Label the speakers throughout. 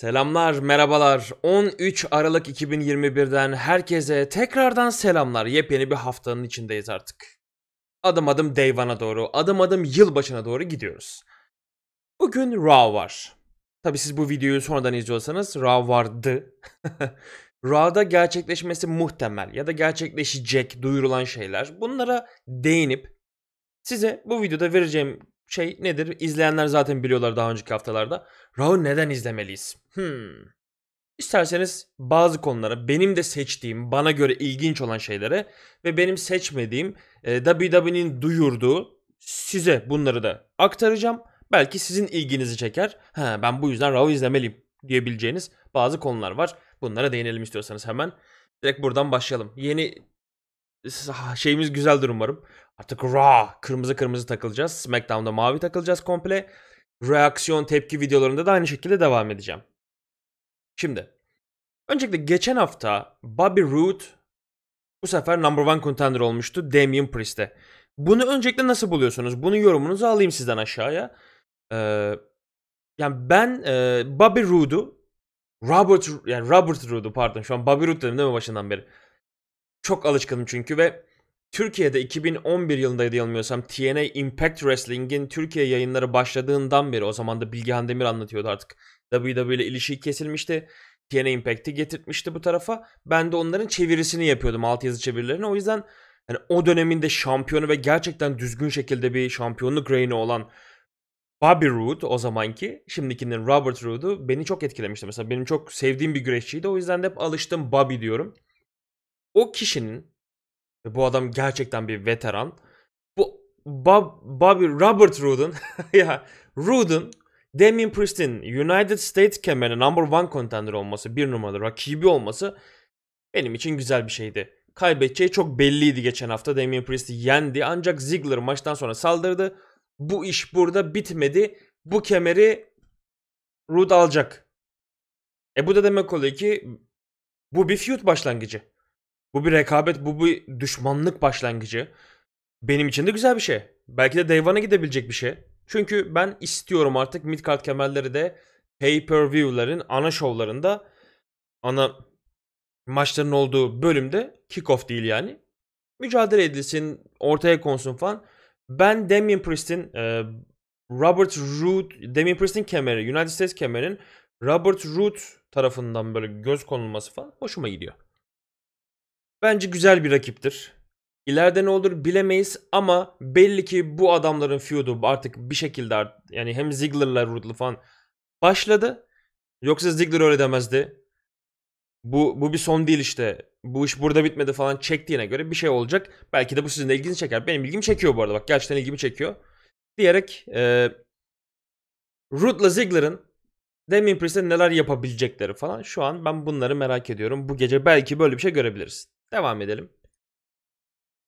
Speaker 1: Selamlar, merhabalar. 13 Aralık 2021'den herkese tekrardan selamlar. Yepyeni bir haftanın içindeyiz artık. Adım adım Dayvan'a doğru, adım adım yılbaşına doğru gidiyoruz. Bugün Raw var. Tabi siz bu videoyu sonradan izliyorsanız Raw vardı. Raw'da gerçekleşmesi muhtemel ya da gerçekleşecek duyurulan şeyler. Bunlara değinip size bu videoda vereceğim şey nedir? İzleyenler zaten biliyorlar daha önceki haftalarda. Raw'ı neden izlemeliyiz? Hmm. İsterseniz bazı konulara, benim de seçtiğim, bana göre ilginç olan şeylere ve benim seçmediğim e, WWE'nin duyurduğu size bunları da aktaracağım. Belki sizin ilginizi çeker. Ha, ben bu yüzden Raw'ı izlemeliyim diyebileceğiniz bazı konular var. Bunlara değinelim istiyorsanız hemen. Direkt buradan başlayalım. Yeni Ah, şeyimiz güzeldir umarım. Artık Raw kırmızı kırmızı takılacağız. SmackDown'da mavi takılacağız komple. Reaksiyon tepki videolarında da aynı şekilde devam edeceğim. Şimdi. Öncelikle geçen hafta Bobby Roode bu sefer number one contender olmuştu Damian Priest'e. Bunu öncelikle nasıl buluyorsunuz? Bunun yorumunuzu alayım sizden aşağıya. Ee, yani ben e, Bobby Roode'u Robert yani Robert Roode'u pardon şu an Bobby Roode dedim değil mi başından beri? Çok alışkınım çünkü ve Türkiye'de 2011 yılındaydı yanılmıyorsam TNA Impact Wrestling'in Türkiye yayınları başladığından beri o zaman da Bilgehan Demir anlatıyordu artık. WWE ile ilişiği kesilmişti. TNA Impact'i getirtmişti bu tarafa. Ben de onların çevirisini yapıyordum alt yazı çevirilerini. O yüzden yani o döneminde şampiyonu ve gerçekten düzgün şekilde bir şampiyonluk reini olan Bobby Roode o zamanki şimdikinin Robert Roode'u beni çok etkilemişti. Mesela benim çok sevdiğim bir güreşçiydi. O yüzden de hep alıştım Bobby diyorum o kişinin ve bu adam gerçekten bir veteran. Bu Bob, Bobby Robert Rudin ya Rudin Damien Priest'in United States kemerine number one contender olması, bir numaralı rakibi olması benim için güzel bir şeydi. Kaybedeceği çok belliydi geçen hafta. Damien Priest'i yendi ancak Ziggler maçtan sonra saldırdı. Bu iş burada bitmedi. Bu kemeri Rude alacak. E bu da demek oluyor ki bu bir feud başlangıcı. Bu bir rekabet, bu bir düşmanlık başlangıcı. Benim için de güzel bir şey. Belki de Day gidebilecek bir şey. Çünkü ben istiyorum artık midcard kemerleri de pay-per-view'ların ana şovlarında ana maçların olduğu bölümde kick off değil yani. Mücadele edilsin, ortaya konsun falan. Ben Damien Priest'in e, Robert Root, Damien Priest'in kemeri, United States kemerinin Robert Root tarafından böyle göz konulması falan hoşuma gidiyor. Bence güzel bir rakiptir. İleride ne olur bilemeyiz ama belli ki bu adamların feudu artık bir şekilde yani hem Ziggler'la Rudel falan başladı. Yoksa Ziggler öyle demezdi. Bu, bu bir son değil işte. Bu iş burada bitmedi falan çektiğine göre bir şey olacak. Belki de bu sizin de ilginizi çeker. Benim ilgimi çekiyor bu arada bak gerçekten ilgimi çekiyor. Diyerek e, Rude'la Ziggler'ın Damien Priest'e neler yapabilecekleri falan. Şu an ben bunları merak ediyorum. Bu gece belki böyle bir şey görebiliriz. Devam edelim.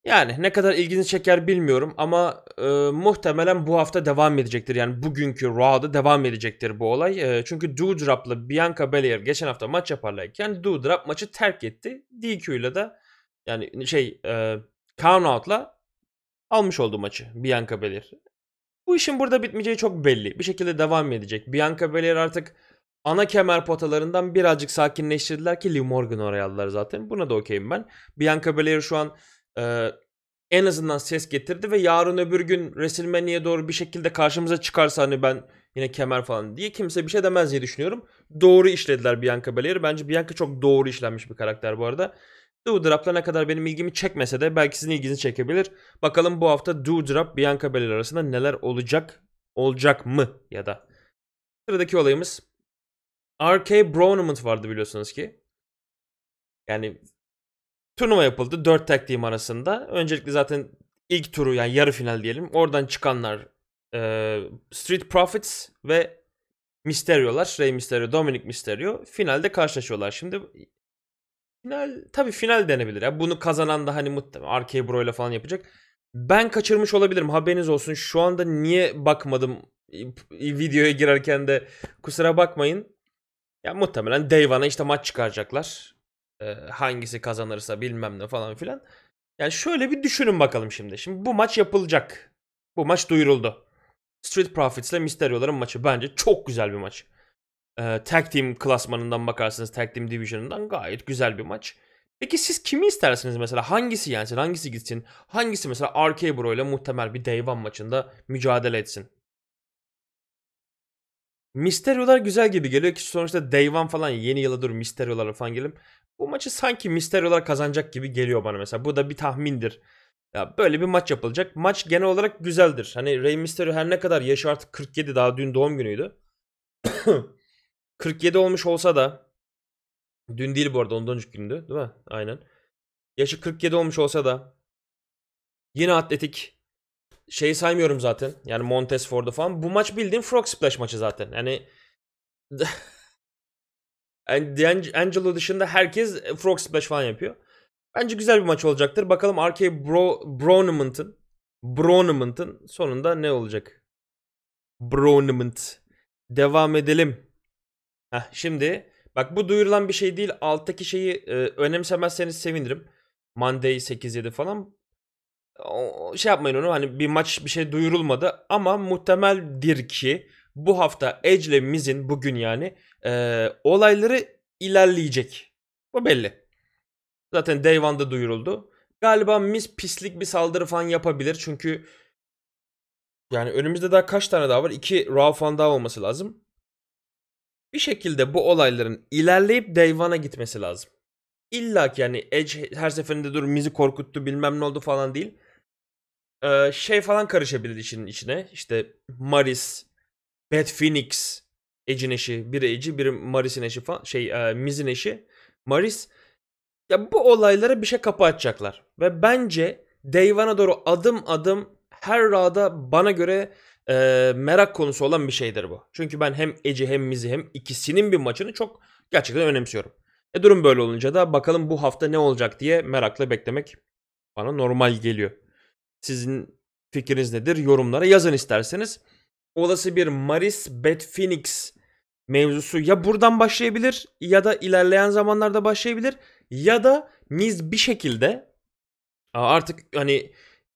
Speaker 1: Yani ne kadar ilginizi çeker bilmiyorum ama e, muhtemelen bu hafta devam edecektir. Yani bugünkü Raw'da devam edecektir bu olay. E, çünkü Doudrop'la Bianca Belair geçen hafta maç yaparlarken Doudrop maçı terk etti. DQ ile de yani şey e, Counout'la almış oldu maçı Bianca Belair. Bu işin burada bitmeyeceği çok belli. Bir şekilde devam edecek. Bianca Belair artık ana kemer potalarından birazcık sakinleştirdiler ki Liv Morgan oraya aldılar zaten. Buna da okeyim ben. Bianca Belair şu an e, en azından ses getirdi ve yarın öbür gün WrestleMania'ya doğru bir şekilde karşımıza çıkarsa hani ben yine kemer falan diye kimse bir şey demez diye düşünüyorum. Doğru işlediler Bianca Belair'i. Bence Bianca çok doğru işlenmiş bir karakter bu arada. Doudrup'la ne kadar benim ilgimi çekmese de belki sizin ilginizi çekebilir. Bakalım bu hafta Doudrup Bianca Belair arasında neler olacak? Olacak mı ya da? Sıradaki olayımız RK Brownament vardı biliyorsunuz ki. Yani turnuva yapıldı 4 tag team arasında. Öncelikle zaten ilk turu yani yarı final diyelim. Oradan çıkanlar e, Street Profits ve Mysterio'lar. Rey Mysterio, Dominic Mysterio. Finalde karşılaşıyorlar. Şimdi final tabii final denebilir. ya bunu kazanan da hani muhtemelen RK Bro ile falan yapacak. Ben kaçırmış olabilirim haberiniz olsun. Şu anda niye bakmadım videoya girerken de kusura bakmayın. Ya muhtemelen Dayvan'a işte maç çıkaracaklar. Ee, hangisi kazanırsa bilmem ne falan filan. Yani şöyle bir düşünün bakalım şimdi. Şimdi bu maç yapılacak. Bu maç duyuruldu. Street Profits ile Mysterio'ların maçı bence çok güzel bir maç. Ee, tag Team klasmanından bakarsınız, Tag Team Division'ından gayet güzel bir maç. Peki siz kimi istersiniz mesela? Hangisi yensin, hangisi gitsin? Hangisi mesela RK Bro ile muhtemel bir Day maçında mücadele etsin? Mysterio'lar güzel gibi geliyor ki sonuçta Day One falan yeni yıla dur Mysterio'lara falan gelelim. Bu maçı sanki Mysterio'lar kazanacak gibi geliyor bana mesela. Bu da bir tahmindir. Ya böyle bir maç yapılacak. Maç genel olarak güzeldir. Hani Rey Mysterio her ne kadar yaşı artık 47 daha dün doğum günüydü. 47 olmuş olsa da dün değil bu arada ondan önceki gündü değil mi? Aynen. Yaşı 47 olmuş olsa da yine atletik şey saymıyorum zaten. Yani Montez Ford'u falan. Bu maç bildiğin Frog Splash maçı zaten. Yani Angelo dışında herkes e, Frog Splash falan yapıyor. Bence güzel bir maç olacaktır. Bakalım RK Bro Bronament'ın Bronament'ın sonunda ne olacak? Bronament. Devam edelim. Heh, şimdi bak bu duyurulan bir şey değil. Alttaki şeyi e, önemsemezseniz sevinirim. Monday 8-7 falan şey yapmayın onu hani bir maç bir şey duyurulmadı ama muhtemeldir ki bu hafta Edge Miz'in bugün yani e, olayları ilerleyecek. Bu belli. Zaten Day One'da duyuruldu. Galiba Miz pislik bir saldırı falan yapabilir. Çünkü yani önümüzde daha kaç tane daha var? İki Raw falan daha olması lazım. Bir şekilde bu olayların ilerleyip Day One'a gitmesi lazım. İlla ki yani Edge her seferinde dur Miz'i korkuttu bilmem ne oldu falan değil e, şey falan karışabilir işin içine. İşte Maris, Bad Phoenix, Edge'in eşi. Biri Edge, biri Maris'in eşi falan. Şey e, Miz'in eşi. Maris. Ya bu olaylara bir şey kapı açacaklar. Ve bence Dayvan'a doğru adım adım her rada bana göre e, merak konusu olan bir şeydir bu. Çünkü ben hem Edge hem Miz'i hem ikisinin bir maçını çok gerçekten önemsiyorum. E durum böyle olunca da bakalım bu hafta ne olacak diye merakla beklemek bana normal geliyor. Sizin fikriniz nedir? Yorumlara yazın isterseniz. Olası bir Maris Bat Phoenix mevzusu ya buradan başlayabilir ya da ilerleyen zamanlarda başlayabilir ya da Miz bir şekilde artık hani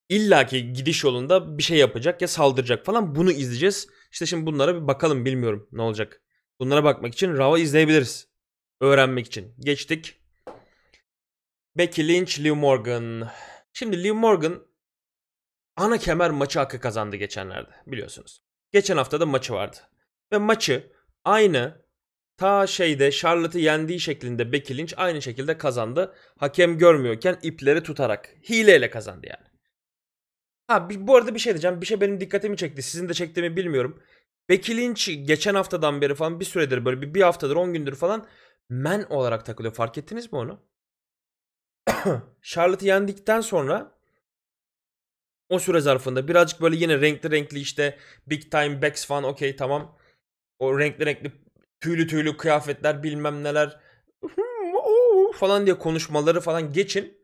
Speaker 1: illaki gidiş yolunda bir şey yapacak ya saldıracak falan bunu izleyeceğiz. İşte şimdi bunlara bir bakalım bilmiyorum ne olacak. Bunlara bakmak için Raw'ı izleyebiliriz. Öğrenmek için. Geçtik. Becky Lynch, Liv Morgan. Şimdi Liv Morgan ana kemer maçı hakkı kazandı geçenlerde biliyorsunuz. Geçen hafta da maçı vardı. Ve maçı aynı ta şeyde Charlotte'ı yendiği şeklinde Becky Lynch aynı şekilde kazandı. Hakem görmüyorken ipleri tutarak hileyle kazandı yani. Ha bu arada bir şey diyeceğim. Bir şey benim dikkatimi çekti. Sizin de çekti mi bilmiyorum. Becky Lynch geçen haftadan beri falan bir süredir böyle bir, bir haftadır 10 gündür falan men olarak takılıyor. Fark ettiniz mi onu? Charlotte'ı yendikten sonra o süre zarfında birazcık böyle yine renkli renkli işte big time backs falan okey tamam. O renkli renkli tüylü tüylü kıyafetler bilmem neler hmm, oh, falan diye konuşmaları falan geçin.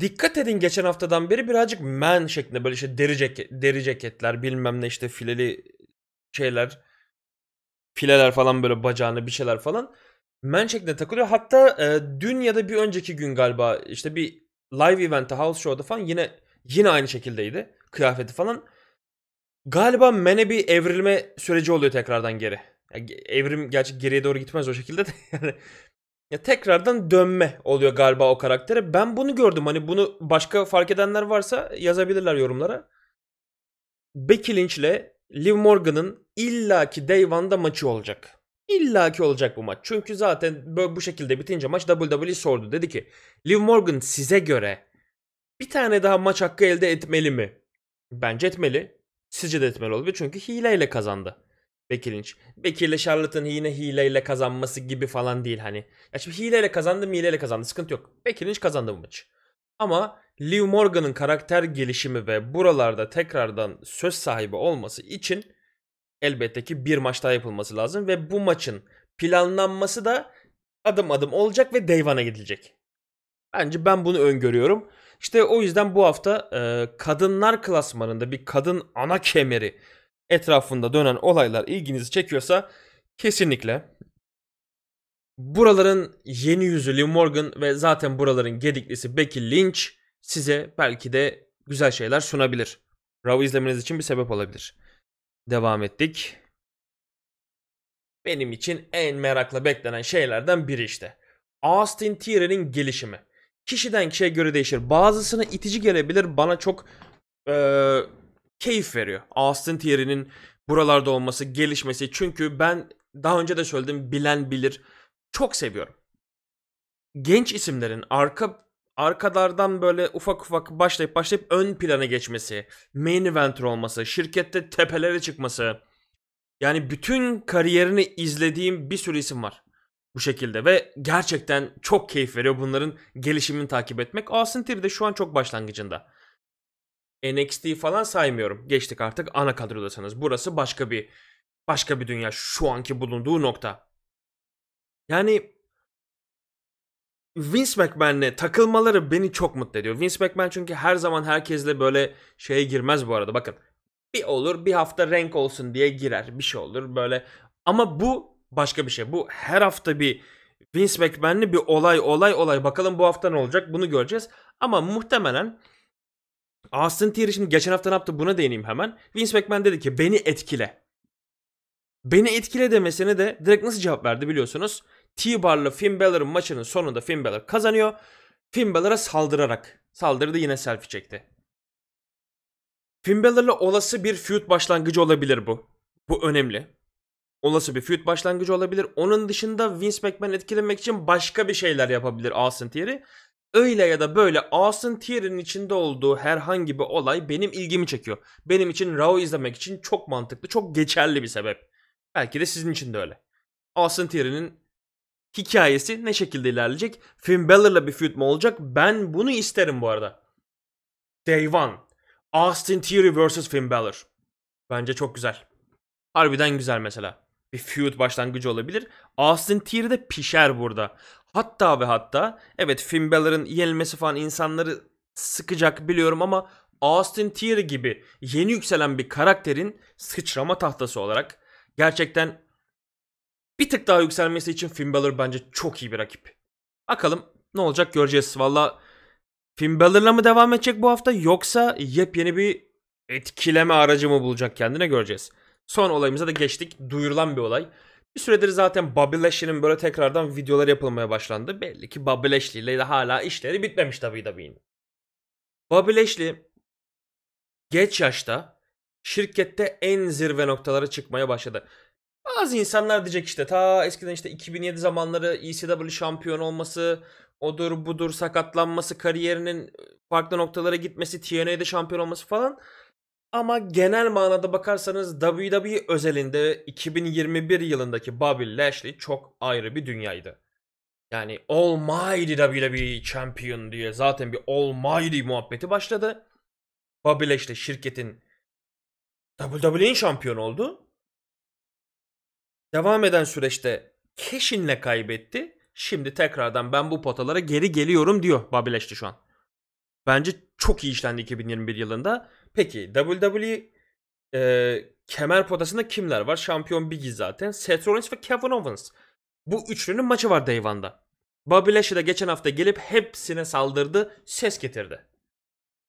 Speaker 1: Dikkat edin geçen haftadan beri birazcık men şeklinde böyle işte deri, ceket, deri ceketler bilmem ne işte fileli şeyler fileler falan böyle bacağını bir şeyler falan men şeklinde takılıyor. Hatta e, dün ya da bir önceki gün galiba işte bir live event'te house show'da falan yine Yine aynı şekildeydi. Kıyafeti falan. Galiba mene bir evrilme süreci oluyor tekrardan geri. Yani evrim gerçi geriye doğru gitmez o şekilde de yani. Ya tekrardan dönme oluyor galiba o karaktere. Ben bunu gördüm. Hani bunu başka fark edenler varsa yazabilirler yorumlara. Becky Lynch ile Liv Morgan'ın illaki Day One'da maçı olacak. İllaki olacak bu maç. Çünkü zaten böyle bu şekilde bitince maç WWE sordu. Dedi ki Liv Morgan size göre bir tane daha maç hakkı elde etmeli mi? Bence etmeli. Sizce de etmeli olabilir çünkü hileyle kazandı. Bekir Lynch. Bekir'le Charlotte'ın yine hileyle kazanması gibi falan değil hani. Ya şimdi hileyle kazandı mı hileyle kazandı sıkıntı yok. Bekir Lynch kazandı bu maçı. Ama Liv Morgan'ın karakter gelişimi ve buralarda tekrardan söz sahibi olması için elbette ki bir maç daha yapılması lazım ve bu maçın planlanması da adım adım olacak ve Dayvan'a gidilecek. Bence ben bunu öngörüyorum. İşte o yüzden bu hafta e, kadınlar klasmanında bir kadın ana kemeri etrafında dönen olaylar ilginizi çekiyorsa kesinlikle buraların yeni yüzü Liv Morgan ve zaten buraların gediklisi Becky Lynch size belki de güzel şeyler sunabilir. Raw izlemeniz için bir sebep olabilir. Devam ettik. Benim için en merakla beklenen şeylerden biri işte. Austin Theory'nin gelişimi kişiden kişiye göre değişir. Bazısına itici gelebilir. Bana çok e, keyif veriyor. Austin Theory'nin buralarda olması, gelişmesi. Çünkü ben daha önce de söyledim bilen bilir. Çok seviyorum. Genç isimlerin arka arkalardan böyle ufak ufak başlayıp başlayıp ön plana geçmesi, main eventer olması, şirkette tepelere çıkması. Yani bütün kariyerini izlediğim bir sürü isim var bu şekilde ve gerçekten çok keyif veriyor bunların gelişimini takip etmek. Austin Theory de şu an çok başlangıcında. NXT falan saymıyorum. Geçtik artık ana kadrodasanız. Burası başka bir başka bir dünya şu anki bulunduğu nokta. Yani Vince McMahon'le takılmaları beni çok mutlu ediyor. Vince McMahon çünkü her zaman herkesle böyle şeye girmez bu arada. Bakın bir olur bir hafta renk olsun diye girer bir şey olur böyle. Ama bu başka bir şey. Bu her hafta bir Vince McMahon'li bir olay olay olay. Bakalım bu hafta ne olacak bunu göreceğiz. Ama muhtemelen Austin Theory şimdi geçen hafta ne yaptı buna değineyim hemen. Vince McMahon dedi ki beni etkile. Beni etkile demesine de direkt nasıl cevap verdi biliyorsunuz. T-Bar'la Finn Balor'ın maçının sonunda Finn Balor kazanıyor. Finn Balor'a saldırarak. Saldırdı yine selfie çekti. Finn Balor'la olası bir feud başlangıcı olabilir bu. Bu önemli. Olası bir feud başlangıcı olabilir. Onun dışında Vince McMahon etkilemek için başka bir şeyler yapabilir Austin Theory. Öyle ya da böyle Austin Theory'nin içinde olduğu herhangi bir olay benim ilgimi çekiyor. Benim için Raw izlemek için çok mantıklı, çok geçerli bir sebep. Belki de sizin için de öyle. Austin Theory'nin hikayesi ne şekilde ilerleyecek? Finn Balor'la bir feud mu olacak? Ben bunu isterim bu arada. Day One. Austin Theory vs. Finn Balor. Bence çok güzel. Harbiden güzel mesela bir feud başlangıcı olabilir. Austin Theory de pişer burada. Hatta ve hatta evet Finn Balor'ın yenilmesi falan insanları sıkacak biliyorum ama Austin Theory gibi yeni yükselen bir karakterin sıçrama tahtası olarak gerçekten bir tık daha yükselmesi için Finn Balor bence çok iyi bir rakip. Bakalım ne olacak göreceğiz. Valla Finn Balor'la mı devam edecek bu hafta yoksa yepyeni bir etkileme aracı mı bulacak kendine göreceğiz. Son olayımıza da geçtik. Duyurulan bir olay. Bir süredir zaten Bobby böyle tekrardan videolar yapılmaya başlandı. Belli ki Bobby Lashley ile de hala işleri bitmemiş tabii WWE'nin. Bobby Lashley geç yaşta şirkette en zirve noktalara çıkmaya başladı. Bazı insanlar diyecek işte ta eskiden işte 2007 zamanları ECW şampiyon olması, odur budur sakatlanması, kariyerinin farklı noktalara gitmesi, TNA'de şampiyon olması falan ama genel manada bakarsanız WWE özelinde 2021 yılındaki Bobby Lashley çok ayrı bir dünyaydı. Yani Almighty WWE Champion diye zaten bir Almighty muhabbeti başladı. Bobby Lashley şirketin WWE'nin şampiyonu oldu. Devam eden süreçte Cashin'le kaybetti. Şimdi tekrardan ben bu potalara geri geliyorum diyor Bobby Lashley şu an. Bence çok iyi işlendi 2021 yılında. Peki WWE e, kemer potasında kimler var? Şampiyon Biggie zaten. Seth Rollins ve Kevin Owens. Bu üçlünün maçı var Day One'da. Bobby Lashley de geçen hafta gelip hepsine saldırdı, ses getirdi.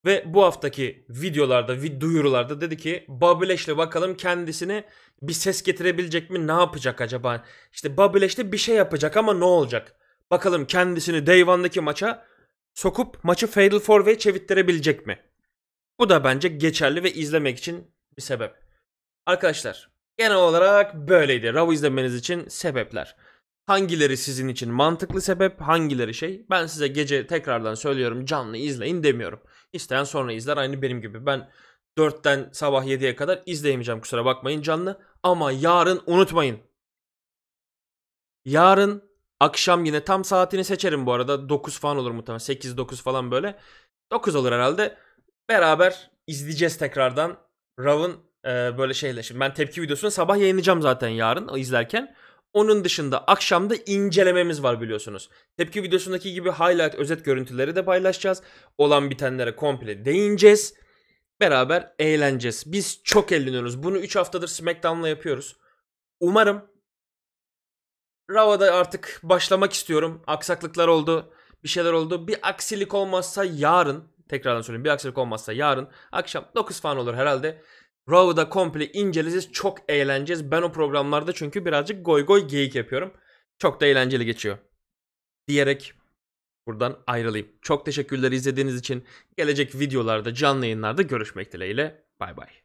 Speaker 1: Ve bu haftaki videolarda, vid duyurularda dedi ki Bobby Lashley bakalım kendisini bir ses getirebilecek mi? Ne yapacak acaba? İşte Bobby Lashley bir şey yapacak ama ne olacak? Bakalım kendisini Day maça sokup maçı Fatal 4 Way çevittirebilecek mi? Bu da bence geçerli ve izlemek için bir sebep. Arkadaşlar genel olarak böyleydi. Raw izlemeniz için sebepler. Hangileri sizin için mantıklı sebep, hangileri şey. Ben size gece tekrardan söylüyorum canlı izleyin demiyorum. İsteyen sonra izler aynı benim gibi. Ben 4'ten sabah 7'ye kadar izleyemeyeceğim kusura bakmayın canlı. Ama yarın unutmayın. Yarın akşam yine tam saatini seçerim bu arada. 9 falan olur muhtemelen. 8-9 falan böyle. 9 olur herhalde beraber izleyeceğiz tekrardan Raw'ın e, böyle şeyle. Şimdi ben tepki videosunu sabah yayınlayacağım zaten yarın izlerken. Onun dışında akşamda incelememiz var biliyorsunuz. Tepki videosundaki gibi highlight özet görüntüleri de paylaşacağız. Olan bitenlere komple değineceğiz. Beraber eğleneceğiz. Biz çok eğleniyoruz. Bunu 3 haftadır SmackDown'la yapıyoruz. Umarım Rava'da artık başlamak istiyorum. Aksaklıklar oldu. Bir şeyler oldu. Bir aksilik olmazsa yarın tekrardan söyleyeyim bir aksilik olmazsa yarın akşam 9 falan olur herhalde. Raw'da komple inceleyeceğiz. Çok eğleneceğiz. Ben o programlarda çünkü birazcık goy goy geyik yapıyorum. Çok da eğlenceli geçiyor. Diyerek buradan ayrılayım. Çok teşekkürler izlediğiniz için. Gelecek videolarda, canlı yayınlarda görüşmek dileğiyle. Bay bay.